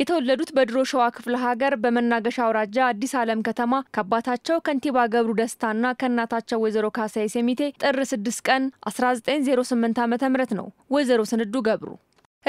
የተወለዱት በድሮ ሸዋ ክፍለ ሀገር በመናገሻ አውራጃ አዲስ ዓለም ከተማ ከአባታቸው ከንቲባ ገብሩ ደስታና ከእናታቸው ወይዘሮ ካሳይ ሴሚቴ ጥር 6 ቀን 1908 ዓ ም ነው። ወይዘሮ ስንዱ ገብሩ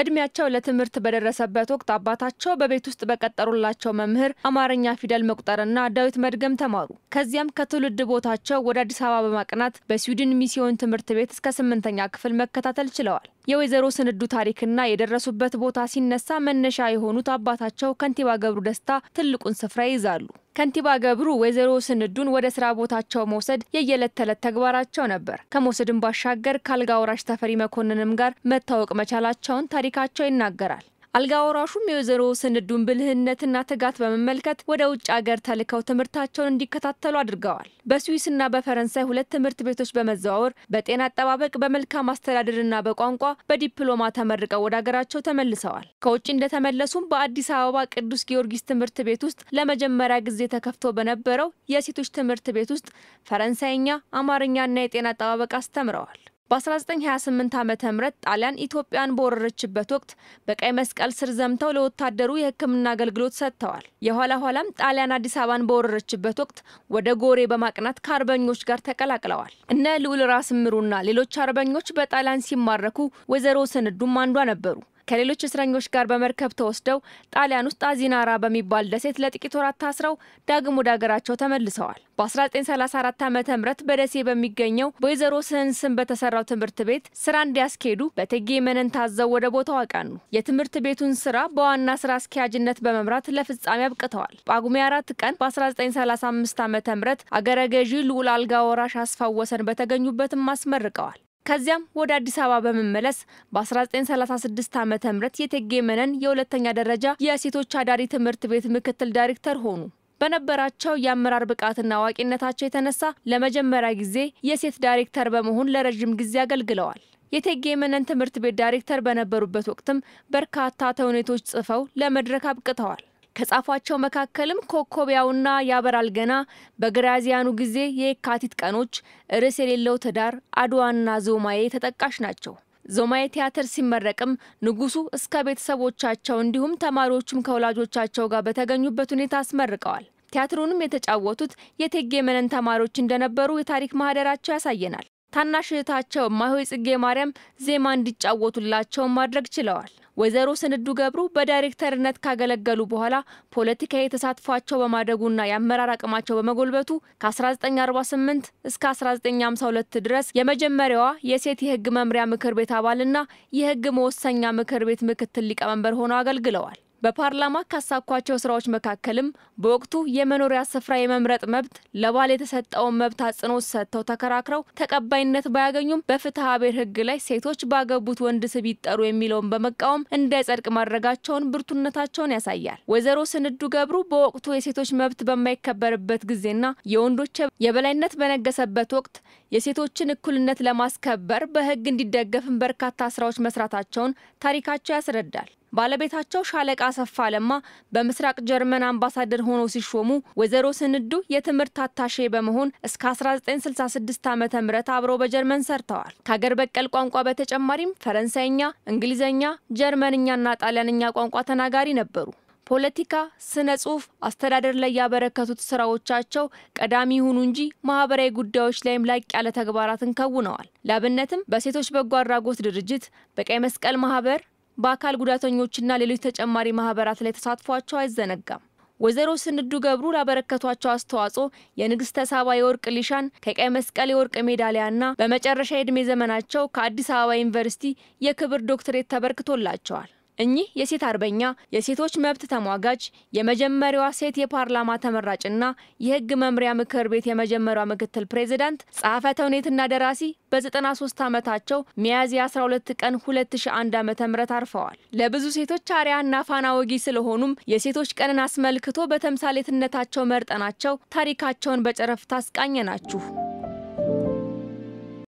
እድሜያቸው ለትምህርት በደረሰበት ወቅት አባታቸው በቤት ውስጥ በቀጠሩላቸው መምህር አማርኛ ፊደል መቁጠርና ዳዊት መድገም ተማሩ። ከዚያም ከትውልድ ቦታቸው ወደ አዲስ አበባ በማቅናት በስዊድን ሚስዮን ትምህርት ቤት እስከ ስምንተኛ ክፍል መከታተል ችለዋል። የወይዘሮ ስንዱ ታሪክና የደረሱበት ቦታ ሲነሳ መነሻ የሆኑት አባታቸው ከንቲባ ገብሩ ደስታ ትልቁን ስፍራ ይይዛሉ። ከንቲባ ገብሩ ወይዘሮ ስንዱን ወደ ስራ ቦታቸው መውሰድ የየዕለት ተዕለት ተግባራቸው ነበር። ከመውሰድም ባሻገር ከአልጋ ወራሽ ተፈሪ መኮንንም ጋር መታወቅ መቻላቸውን ታሪካቸው ይናገራል። አልጋ ወራሹም የወይዘሮ ስንዱን ብልህነትና ትጋት በመመልከት ወደ ውጭ አገር ተልከው ትምህርታቸውን እንዲከታተሉ አድርገዋል። በስዊስና በፈረንሳይ ሁለት ትምህርት ቤቶች በመዘዋወር በጤና አጠባበቅ፣ በመልካም አስተዳደርና በቋንቋ በዲፕሎማ ተመርቀው ወደ አገራቸው ተመልሰዋል። ከውጭ እንደተመለሱም በአዲስ አበባ ቅዱስ ጊዮርጊስ ትምህርት ቤት ውስጥ ለመጀመሪያ ጊዜ ተከፍቶ በነበረው የሴቶች ትምህርት ቤት ውስጥ ፈረንሳይኛ፣ አማርኛና የጤና አጠባበቅ አስተምረዋል። በ1928 ዓ ም ጣሊያን ኢትዮጵያን በወረረችበት ወቅት በቀይ መስቀል ስር ዘምተው ለወታደሩ የሕክምና አገልግሎት ሰጥተዋል። የኋላ ኋላም ጣሊያን አዲስ አበባን በወረረችበት ወቅት ወደ ጎሬ በማቅናት ከአርበኞች ጋር ተቀላቅለዋል። እነ ልዑል ራስ ምሩና ሌሎች አርበኞች በጣሊያን ሲማረኩ ወይዘሮ ስንዱም አንዷ ነበሩ። ከሌሎች እስረኞች ጋር በመርከብ ተወስደው ጣሊያን ውስጥ አዚናራ በሚባል ደሴት ለጥቂት ወራት ታስረው ዳግም ወደ ሀገራቸው ተመልሰዋል። በ1934 ዓ ም በደሴ በሚገኘው በወይዘሮ ስህን ስም በተሰራው ትምህርት ቤት ስራ እንዲያስኬዱ በእቴጌ መነን ታዘው ወደ ቦታው አቀኑ። የትምህርት ቤቱን ስራ በዋና ስራ አስኪያጅነት በመምራት ለፍጻሜ አብቅተዋል። ጳጉሜ አራት ቀን በ1935 ዓ ም አገረ ገዢ ልዑል አልጋ ወራሽ አስፋወሰን በተገኙበትም አስመርቀዋል። ከዚያም ወደ አዲስ አበባ በመመለስ በ1936 ዓ ም የእቴጌ መነን የሁለተኛ ደረጃ የሴቶች አዳሪ ትምህርት ቤት ምክትል ዳይሬክተር ሆኑ። በነበራቸው የአመራር ብቃትና አዋቂነታቸው የተነሳ ለመጀመሪያ ጊዜ የሴት ዳይሬክተር በመሆን ለረዥም ጊዜ አገልግለዋል። የእቴጌ መነን ትምህርት ቤት ዳይሬክተር በነበሩበት ወቅትም በርካታ ተውኔቶች ጽፈው ለመድረክ አብቅተዋል። ከጻፏቸው መካከልም ኮኮቢያውና ያበራል ገና፣ በግራዚያኑ ጊዜ፣ የየካቲት ቀኖች፣ ርዕስ የሌለው ትዳር፣ አድዋና ዞማዬ ተጠቃሽ ናቸው። ዞማዬ ቲያትር ሲመረቅም ንጉሱ እስከ ቤተሰቦቻቸው እንዲሁም ተማሪዎቹም ከወላጆቻቸው ጋር በተገኙበት ሁኔታ አስመርቀዋል። ቲያትሩንም የተጫወቱት የቴጌ መነን ተማሪዎች እንደነበሩ የታሪክ ማህደራቸው ያሳየናል። ታናሽ እህታቸው እማሆይ ጽጌ ማርያም ዜማ እንዲጫወቱላቸው ማድረግ ችለዋል። ወይዘሮ ስንዱ ገብሩ በዳይሬክተርነት ካገለገሉ በኋላ ፖለቲካዊ ተሳትፏቸው በማደጉና የአመራር አቅማቸው በመጎልበቱ ከ1948 እስከ 1952 ድረስ የመጀመሪያዋ የሴት የህግ መምሪያ ምክር ቤት አባልና የህግ መወሰኛ ምክር ቤት ምክትል ሊቀመንበር ሆነው አገልግለዋል። በፓርላማ ካሳኳቸው ስራዎች መካከልም በወቅቱ የመኖሪያ ስፍራ የመምረጥ መብት ለባል የተሰጠውን መብት አጽንኦት ሰጥተው ተከራክረው ተቀባይነት ባያገኙም በፍትሐ ብሔር ሕግ ላይ ሴቶች ባገቡት ወንድ ስም ይጠሩ የሚለውን በመቃወም እንዳይጸድቅ ማድረጋቸውን ብርቱነታቸውን ያሳያል። ወይዘሮ ስንዱ ገብሩ በወቅቱ የሴቶች መብት በማይከበርበት ጊዜና የወንዶች የበላይነት በነገሰበት ወቅት የሴቶችን እኩልነት ለማስከበር በሕግ እንዲደገፍን በርካታ ስራዎች መስራታቸውን ታሪካቸው ያስረዳል። ባለቤታቸው ሻለቃ አሰፋ ለማ በምስራቅ ጀርመን አምባሳደር ሆነው ሲሾሙ ወይዘሮ ስንዱ የትምህርት አታሼ በመሆን እስከ 1966 ዓ ም አብረው በጀርመን ሰርተዋል። ከሀገር በቀል ቋንቋ በተጨማሪም ፈረንሳይኛ፣ እንግሊዝኛ፣ ጀርመንኛና ጣሊያንኛ ቋንቋ ተናጋሪ ነበሩ። ፖለቲካ፣ ስነ ጽሁፍ፣ አስተዳደር ላይ ያበረከቱት ስራዎቻቸው ቀዳሚ ይሁኑ እንጂ ማህበራዊ ጉዳዮች ላይም ላቅ ያለ ተግባራትን ከውነዋል። ለአብነትም በሴቶች በጎ አድራጎት ድርጅት፣ በቀይ መስቀል ማህበር፣ በአካል ጉዳተኞችና ሌሎች ተጨማሪ ማህበራት ላይ ተሳትፏቸው አይዘነጋም። ወይዘሮ ስንዱ ገብሩ ላበረከቷቸው አስተዋጽኦ የንግስተ ሳባ የወርቅ ሊሻን ከቀይ መስቀል የወርቅ ሜዳሊያና በመጨረሻ የእድሜ ዘመናቸው ከአዲስ አበባ ዩኒቨርሲቲ የክብር ዶክትሬት ተበርክቶላቸዋል። እኚህ የሴት አርበኛ የሴቶች መብት ተሟጋጅ የመጀመሪያዋ ሴት የፓርላማ ተመራጭና የሕግ መምሪያ ምክር ቤት የመጀመሪያዋ ምክትል ፕሬዚዳንት ጸሐፈ ተውኔትና ደራሲ በ93 ዓመታቸው ሚያዝያ 12 ቀን 2001 ዓ.ም አርፈዋል። ለብዙ ሴቶች አርያና ፋና ወጊ ስለሆኑም የሴቶች ቀንን አስመልክቶ በተምሳሌትነታቸው መርጠናቸው ታሪካቸውን በጨረፍታ አስቃኘናችሁ።